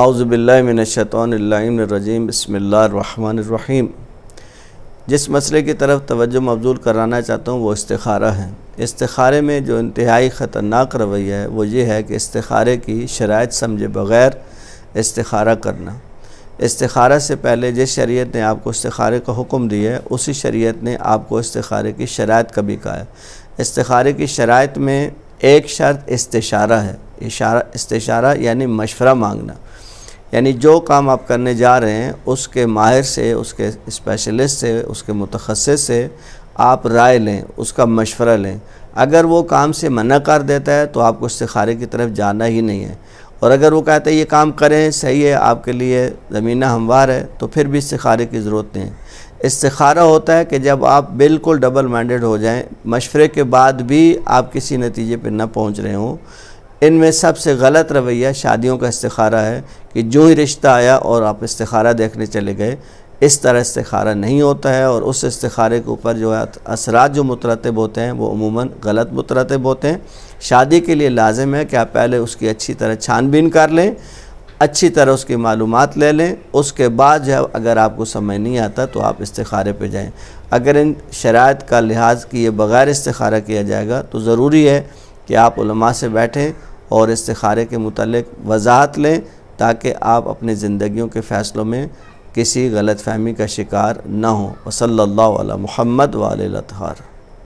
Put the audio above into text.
आउज़बिल्लिनशतरजीम बसमीम जिस मसले की तरफ तवज्जो मबजूल कराना चाहता हूँ वो इस्तारा है इस्तारे में जो इंतहाई ख़तरनाक रवैया है वो ये है कि इस्तारे की शरात समझे बग़ैर इस्तारा करना इस्तारा से पहले जिस शरीत ने आपको इस्तारे का हुक्म दिया है उसी शरीत ने आपको इस्तारे की शरात का भी कहा है इस्तारे की शरात में एक शर्त इस्तारा है इशारा इस्तारा यानी मशवरा मांगना यानी जो काम आप करने जा रहे हैं उसके माहिर से उसके स्पेशलिस्ट से उसके मुतखस से आप राय लें उसका मशवरा लें अगर वो काम से मना कर देता है तो आपको इस्तारे की तरफ जाना ही नहीं है और अगर वो कहता है ये काम करें सही है आपके लिए ज़मीना हमवार है तो फिर भी इस्तारे की ज़रूरत नहीं है इस्तारा होता है कि जब आप बिल्कुल डबल माइंडेड हो जाएं मशवरे के बाद भी आप किसी नतीजे पर ना पहुंच रहे हों इनमें सबसे गलत रवैया शादियों का इस्तारा है कि जो ही रिश्ता आया और आप इस्तारा देखने चले गए इस तरह इस्तारा नहीं होता है और उस इस्तारे के ऊपर जो है असरा जो मुतरतब होते हैं वो अमूमन गलत मुतरतब होते हैं शादी के लिए लाजम है कि आप पहले उसकी अच्छी तरह छानबीन कर लें अच्छी तरह उसकी मालूम ले लें उसके बाद जो है अगर आपको समझ नहीं आता तो आप इस्तारे पर जाएँ अगर इन शरात का लिहाज किए बग़ैर इस्तारा किया जाएगा तो ज़रूरी है कि आप से बैठें और इस्तारे के मतलब वजाहत लें ताकि आप अपने ज़िंदगियों के फ़ैसलों में किसी गलत फहमी का शिकार ना हो वसल महमद वाल